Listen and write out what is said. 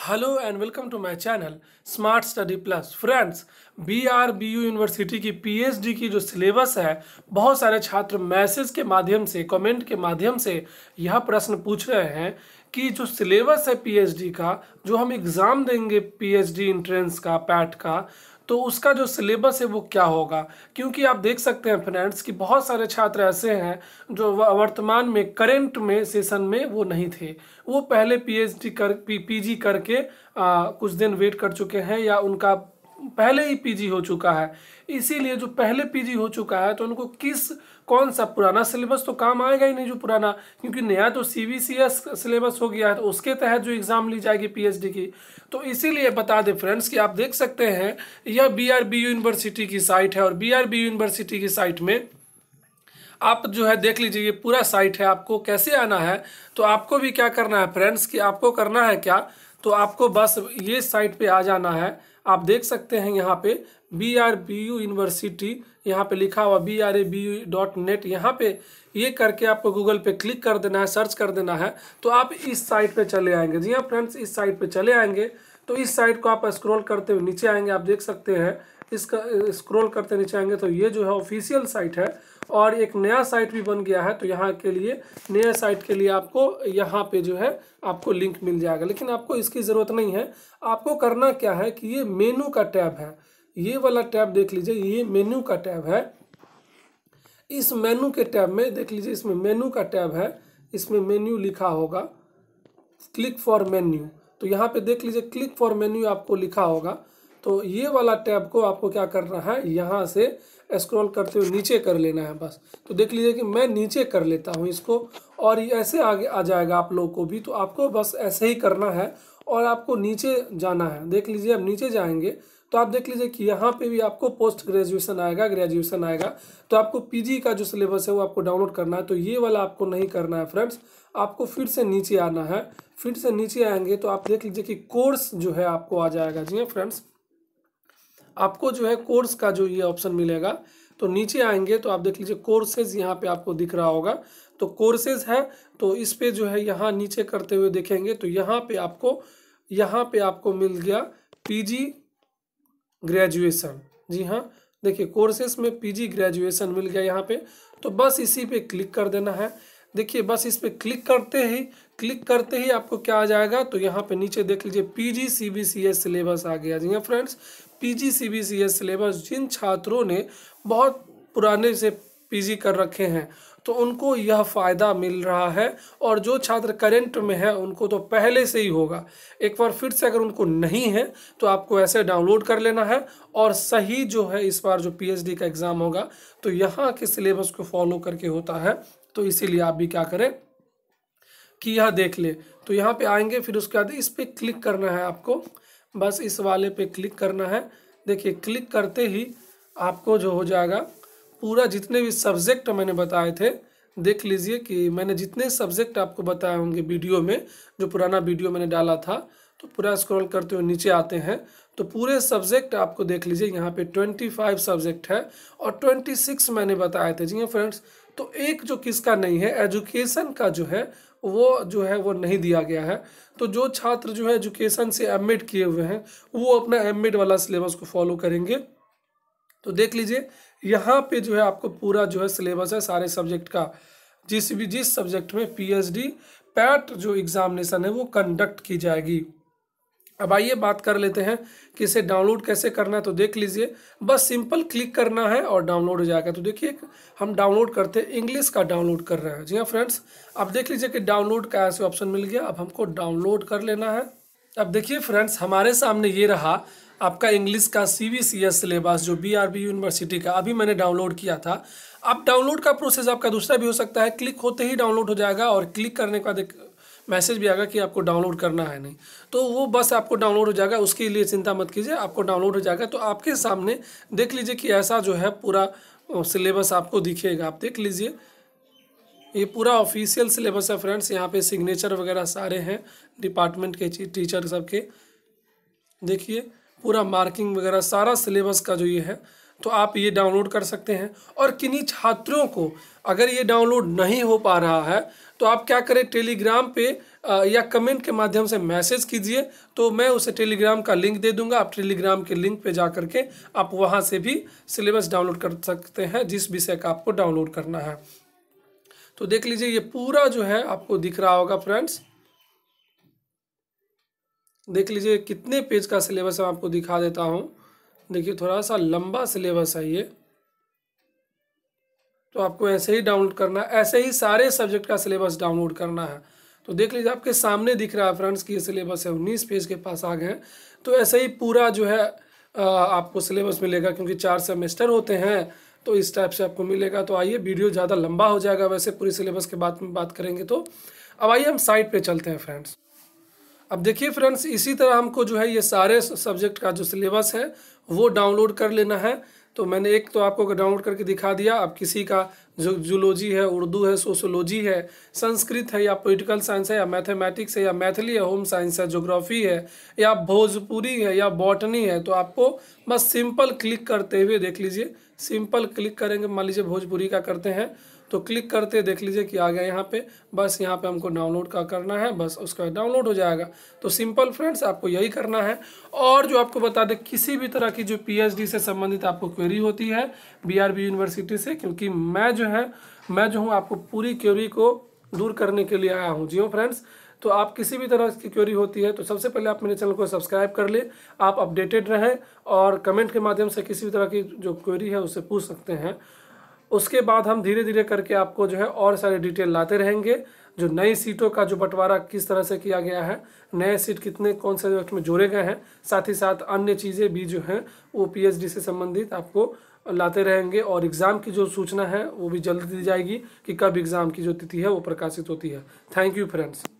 hello and welcome to my channel smart study plus friends B R B U university की PhD की जो syllabus है बहुत सारे छात्र मैसेज के माध्यम से कमेंट के माध्यम से यह प्रश्न पूछ रहे हैं कि जो सिलेबस है पीएचडी का जो हम एग्ज़ाम देंगे पीएचडी एंट्रेंस का पैट का तो उसका जो सिलेबस है वो क्या होगा क्योंकि आप देख सकते हैं फ्रेंड्स कि बहुत सारे छात्र ऐसे हैं जो वर्तमान में करेंट में सेशन में वो नहीं थे वो पहले पीएचडी कर पीजी करके आ, कुछ दिन वेट कर चुके हैं या उनका पहले ही पीजी हो चुका है इसीलिए जो पहले पीजी हो चुका है तो उनको किस कौन सा पुराना सिलेबस तो काम आएगा ही नहीं जो पुराना क्योंकि नया तो C B C S syllabus हो गया है तो उसके तहत जो एग्ज़ाम ली जाएगी पीएचडी की तो इसीलिए बता दें फ्रेंड्स कि आप देख सकते हैं यह बी आर बी यूनिवर्सिटी की साइट है और बी आर बी यूनिवर्सिटी की साइट में आप जो है देख लीजिए ये पूरा साइट है आपको कैसे आना है तो आपको भी क्या करना है फ्रेंड्स कि आपको करना है क्या तो आपको बस ये साइट पे आ जाना है आप देख सकते हैं यहाँ पे B R B U university यहाँ पे लिखा हुआ B R A B U dot net यहाँ पे ये करके आपको गूगल पे क्लिक कर देना है सर्च कर देना है तो आप इस साइट पे चले आएंगे जी हाँ फ्रेंड्स इस साइट पे चले आएंगे तो इस साइट को आप स्क्रॉल करते हुए नीचे आएंगे आप देख सकते हैं इसका स्क्रॉल करते नीचे आएंगे तो ये जो है ऑफिशियल साइट है और एक नया साइट भी बन गया है तो यहाँ के लिए नया साइट के लिए आपको यहाँ पे जो है आपको लिंक मिल जाएगा लेकिन आपको इसकी ज़रूरत नहीं है आपको करना क्या है कि ये मेनू का टैब है ये वाला टैब देख लीजिए ये मेन्यू का टैब है इस मेनू के टैब में देख लीजिए इसमें मेनू का टैब है इसमें मेन्यू लिखा होगा क्लिक फॉर मेन्यू तो यहाँ पे देख लीजिए क्लिक फॉर मेन्यू आपको लिखा होगा तो ये वाला टैब को आपको क्या करना है यहाँ से स्क्रॉल करते हुए नीचे कर लेना है बस तो देख लीजिए कि मैं नीचे कर लेता हूँ इसको और ये ऐसे आगे आ जाएगा आप लोग को भी तो आपको बस ऐसे ही करना है और आपको नीचे जाना है देख लीजिए अब नीचे जाएंगे तो आप देख लीजिए कि यहाँ पे भी आपको पोस्ट ग्रेजुएशन आएगा ग्रेजुएशन आएगा तो आपको पीजी का जो सिलेबस है वो आपको डाउनलोड करना है तो ये वाला आपको नहीं करना है फ्रेंड्स आपको फिर से नीचे आना है फिर से नीचे आएंगे तो आप देख लीजिए कि कोर्स जो है आपको आ जाएगा जी फ्रेंड्स हाँ आपको जो है कोर्स का जो ये ऑप्शन मिलेगा तो नीचे आएंगे तो आप देख लीजिए कोर्सेज यहाँ पे आपको दिख रहा होगा तो कोर्सेज है तो इस पे जो है यहाँ नीचे करते हुए देखेंगे तो यहाँ पे आपको यहाँ पे आपको मिल गया पीजी ग्रेजुएशन जी हाँ देखिए कोर्सेज में पीजी ग्रेजुएशन मिल गया यहाँ पे तो बस इसी पे क्लिक कर देना है देखिए बस इस पर क्लिक करते ही क्लिक करते ही आपको क्या आ जाएगा तो यहाँ पे नीचे देख लीजिए पीजी एस सिलेबस आ गया जी हाँ फ्रेंड्स एस सिलेबस जिन छात्रों ने बहुत पुराने से पीजी कर रखे हैं तो उनको यह फ़ायदा मिल रहा है और जो छात्र करेंट में है उनको तो पहले से ही होगा एक बार फिर से अगर उनको नहीं है तो आपको ऐसे डाउनलोड कर लेना है और सही जो है इस बार जो पीएचडी का एग्ज़ाम होगा तो यहाँ के सिलेबस को फॉलो करके होता है तो इसीलिए आप भी क्या करें कि यह देख ले तो यहाँ पे आएंगे फिर उसके बाद इस पर क्लिक करना है आपको बस इस वाले पे क्लिक करना है देखिए क्लिक करते ही आपको जो हो जाएगा पूरा जितने भी सब्जेक्ट मैंने बताए थे देख लीजिए कि मैंने जितने सब्जेक्ट आपको बताए होंगे वीडियो में जो पुराना वीडियो मैंने डाला था तो पूरा स्क्रॉल करते हुए नीचे आते हैं तो पूरे सब्जेक्ट आपको देख लीजिए यहाँ पे ट्वेंटी फाइव सब्जेक्ट है और ट्वेंटी सिक्स मैंने बताए थे जी फ्रेंड्स हाँ, तो एक जो किसका नहीं है एजुकेशन का जो है वो जो है वो नहीं दिया गया है तो जो छात्र जो है एजुकेशन से एम किए हुए हैं वो अपना एम वाला सिलेबस को फॉलो करेंगे तो देख लीजिए यहाँ पे जो है आपको पूरा जो है सिलेबस है सारे सब्जेक्ट का जिस भी जिस सब्जेक्ट में पीएचडी पैट जो एग्जामिनेशन है वो कंडक्ट की जाएगी अब आइए बात कर लेते हैं कि इसे डाउनलोड कैसे करना है तो देख लीजिए बस सिंपल क्लिक करना है और डाउनलोड हो जाएगा तो देखिए हम डाउनलोड करते हैं इंग्लिश का डाउनलोड कर रहे हैं जी हाँ फ्रेंड्स अब देख लीजिए कि डाउनलोड का ऐसे ऑप्शन मिल गया अब हमको डाउनलोड कर लेना है अब देखिए फ्रेंड्स हमारे सामने ये रहा आपका इंग्लिश का C B C S syllabus जो बी आर बी यूनिवर्सिटी का अभी मैंने डाउनलोड किया था अब डाउनलोड का प्रोसेस आपका दूसरा भी हो सकता है क्लिक होते ही डाउनलोड हो जाएगा और क्लिक करने के बाद मैसेज भी आएगा कि आपको डाउनलोड करना है नहीं तो वो बस आपको डाउनलोड हो जाएगा उसके लिए चिंता मत कीजिए आपको डाउनलोड हो जाएगा तो आपके सामने देख लीजिए कि ऐसा जो है पूरा सिलेबस आपको दिखेगा आप देख लीजिए ये पूरा ऑफिशियल सिलेबस है फ्रेंड्स यहाँ पे सिग्नेचर वगैरह सारे हैं डिपार्टमेंट के टीचर सबके देखिए पूरा मार्किंग वगैरह सारा सिलेबस का जो ये है तो आप ये डाउनलोड कर सकते हैं और किन्हीं छात्रों को अगर ये डाउनलोड नहीं हो पा रहा है तो आप क्या करें टेलीग्राम पे या कमेंट के माध्यम से मैसेज कीजिए तो मैं उसे टेलीग्राम का लिंक दे दूंगा आप टेलीग्राम के लिंक पे जा करके के आप वहाँ से भी सिलेबस डाउनलोड कर सकते हैं जिस विषय का आपको डाउनलोड करना है तो देख लीजिए ये पूरा जो है आपको दिख रहा होगा फ्रेंड्स देख लीजिए कितने पेज का सिलेबस मैं आपको दिखा देता हूँ देखिए थोड़ा सा लंबा सिलेबस है ये तो आपको ऐसे ही डाउनलोड करना है ऐसे ही सारे सब्जेक्ट का सिलेबस डाउनलोड करना है तो देख लीजिए आपके सामने दिख रहा है फ्रेंड्स की ये सिलेबस है उन्नीस पेज के पास आ गए हैं तो ऐसे ही पूरा जो है आपको सिलेबस मिलेगा क्योंकि चार सेमेस्टर होते हैं तो इस टाइप से आपको मिलेगा तो आइए वीडियो ज़्यादा लंबा हो जाएगा वैसे पूरी सिलेबस के बाद में बात करेंगे तो अब आइए हम साइट पर चलते हैं फ्रेंड्स अब देखिए फ्रेंड्स इसी तरह हमको जो है ये सारे सब्जेक्ट का जो सिलेबस है वो डाउनलोड कर लेना है तो मैंने एक तो आपको डाउनलोड करके दिखा दिया अब किसी का जो जूलॉजी है उर्दू है सोशोलॉजी है संस्कृत है या पोलिटिकल साइंस है या मैथमेटिक्स है या मैथिली है होम साइंस है जोग्राफी है या भोजपुरी है या बॉटनी है तो आपको बस सिंपल क्लिक करते हुए देख लीजिए सिंपल क्लिक करेंगे मान लीजिए भोजपुरी का करते हैं तो क्लिक करते देख लीजिए कि आ गया यहाँ पे बस यहाँ पे हमको डाउनलोड का करना है बस उसका डाउनलोड हो जाएगा तो सिंपल फ्रेंड्स आपको यही करना है और जो आपको बता दें किसी भी तरह की जो पीएचडी से संबंधित आपको क्वेरी होती है बीआरबी यूनिवर्सिटी से क्योंकि मैं जो जो है मैं जो हूँ आपको पूरी क्योरी को दूर करने के लिए आया हूँ जी फ्रेंड्स तो आप किसी भी तरह की क्योरी होती है तो सबसे पहले आप मेरे चैनल को सब्सक्राइब कर लें आप अपडेटेड रहें और कमेंट के माध्यम से किसी भी तरह की जो क्वेरी है उसे पूछ सकते हैं उसके बाद हम धीरे धीरे करके आपको जो है और सारे डिटेल लाते रहेंगे जो नई सीटों का जो बंटवारा किस तरह से किया गया है नए सीट कितने कौन से वक्त में जोड़े गए हैं साथ ही साथ अन्य चीज़ें भी जो हैं वो पी से संबंधित आपको लाते रहेंगे और एग्ज़ाम की जो सूचना है वो भी जल्द दी जाएगी कि कब एग्ज़ाम की जो तिथि है वो प्रकाशित होती है थैंक यू फ्रेंड्स